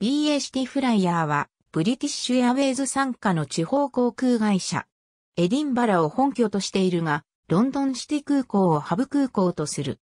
BA シティフライヤーは、ブリティッシュエアウェイズ参加の地方航空会社。エディンバラを本拠としているが、ロンドンシティ空港をハブ空港とする。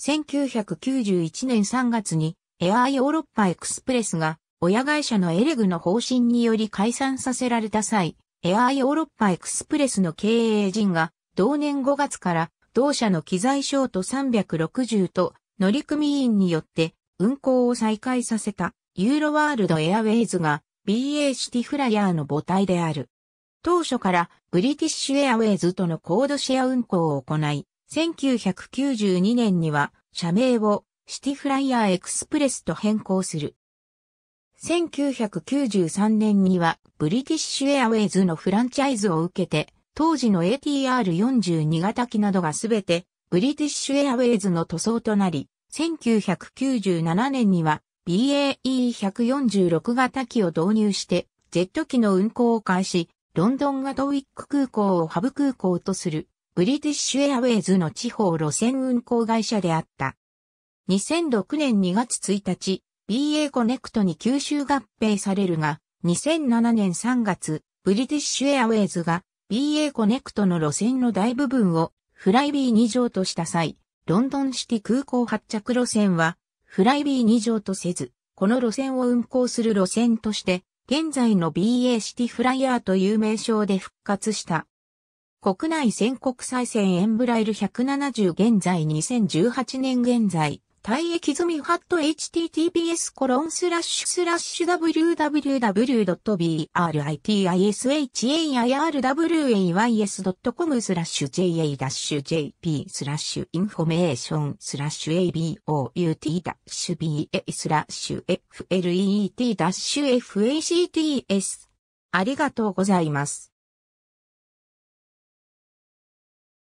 1991年3月に、エアーヨーロッパエクスプレスが、親会社のエレグの方針により解散させられた際、エアーヨーロッパエクスプレスの経営陣が、同年5月から同社の機材ショート360と乗組員によって運航を再開させた。ユーロワールドエアウェイズが BA シティフライヤーの母体である。当初からブリティッシュエアウェイズとのコードシェア運行を行い、1992年には社名をシティフライヤーエクスプレスと変更する。1993年にはブリティッシュエアウェイズのフランチャイズを受けて、当時の ATR42 型機などがすべてブリティッシュエアウェイズの塗装となり、1997年には BAE146 型機を導入して、ジェット機の運航を開始、ロンドンガトウィック空港をハブ空港とする、ブリティッシュエアウェイズの地方路線運航会社であった。2006年2月1日、BA コネクトに吸収合併されるが、2007年3月、ブリティッシュエアウェイズが BA コネクトの路線の大部分をフライビー2乗とした際、ロンドンシティ空港発着路線はフライビー2乗とせず、この路線を運行する路線として、現在の BA シティフライヤーという名称で復活した。国内戦国再生エンブライル170現在2018年現在、体役済みハット h t t p s コロンススララッッシシュュ w w w b r i t i s h a i r w y s c o m スラッシュ ja-jp スラッシュインフォメーションスラッシュ about-ba スラッシュ flet-facts ありがとうございます。